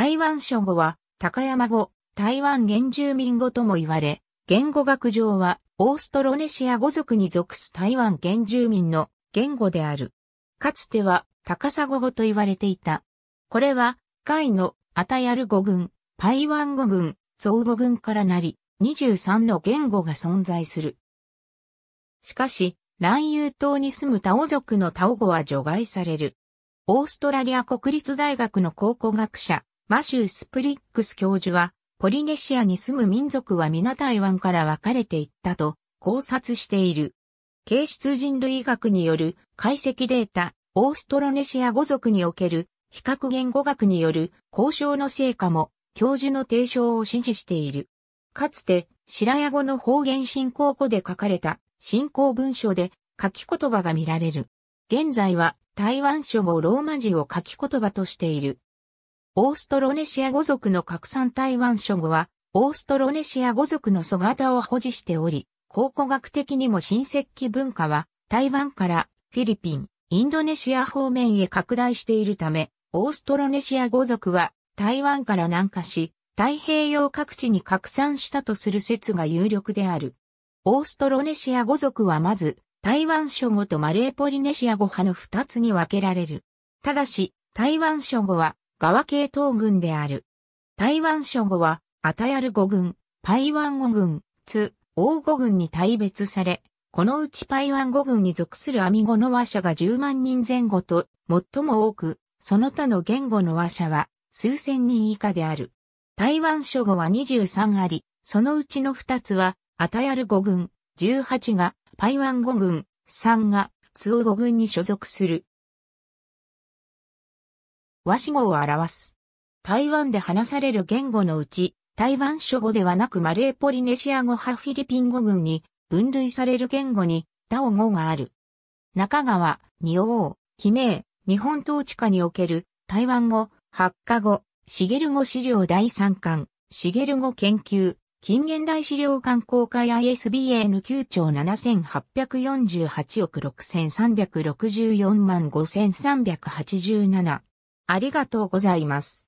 台湾諸語は、高山語、台湾原住民語とも言われ、言語学上は、オーストロネシア語族に属す台湾原住民の言語である。かつては、高砂語と言われていた。これは、海のアタヤル語群、パイワン語群、ゾウ語群からなり、23の言語が存在する。しかし、乱遊島に住むタオ族のタオ語は除外される。オーストラリア国立大学の考古学者、マシュー・スプリックス教授は、ポリネシアに住む民族は皆台湾から分かれていったと考察している。形質人類学による解析データ、オーストロネシア語族における比較言語学による交渉の成果も教授の提唱を支持している。かつて白屋語の方言信仰語で書かれた信仰文書で書き言葉が見られる。現在は台湾書語ローマ字を書き言葉としている。オーストロネシア語族の拡散台湾諸語は、オーストロネシア語族の姿型を保持しており、考古学的にも新石器文化は、台湾からフィリピン、インドネシア方面へ拡大しているため、オーストロネシア語族は、台湾から南下し、太平洋各地に拡散したとする説が有力である。オーストロネシア語族はまず、台湾諸語とマレーポリネシア語派の二つに分けられる。ただし、台湾諸語は、側系統軍である。台湾諸語は、アタヤル語軍、パイワン語軍、ツ、王語軍に大別され、このうちパイワン語軍に属するアミ語の話者が10万人前後と最も多く、その他の言語の話者は数千人以下である。台湾諸語は23あり、そのうちの2つは、アタヤル語軍、18がパイワン語軍、3がツオ語軍に所属する。和紙語を表す。台湾で話される言語のうち、台湾諸語ではなくマレーポリネシア語派フィリピン語群に分類される言語にダオ語がある。中川、仁王、記名、日本統治下における台湾語、発火語、茂語資料第3巻、茂語研究、近現代資料館公開 ISBN 9兆7848億6364万5387ありがとうございます。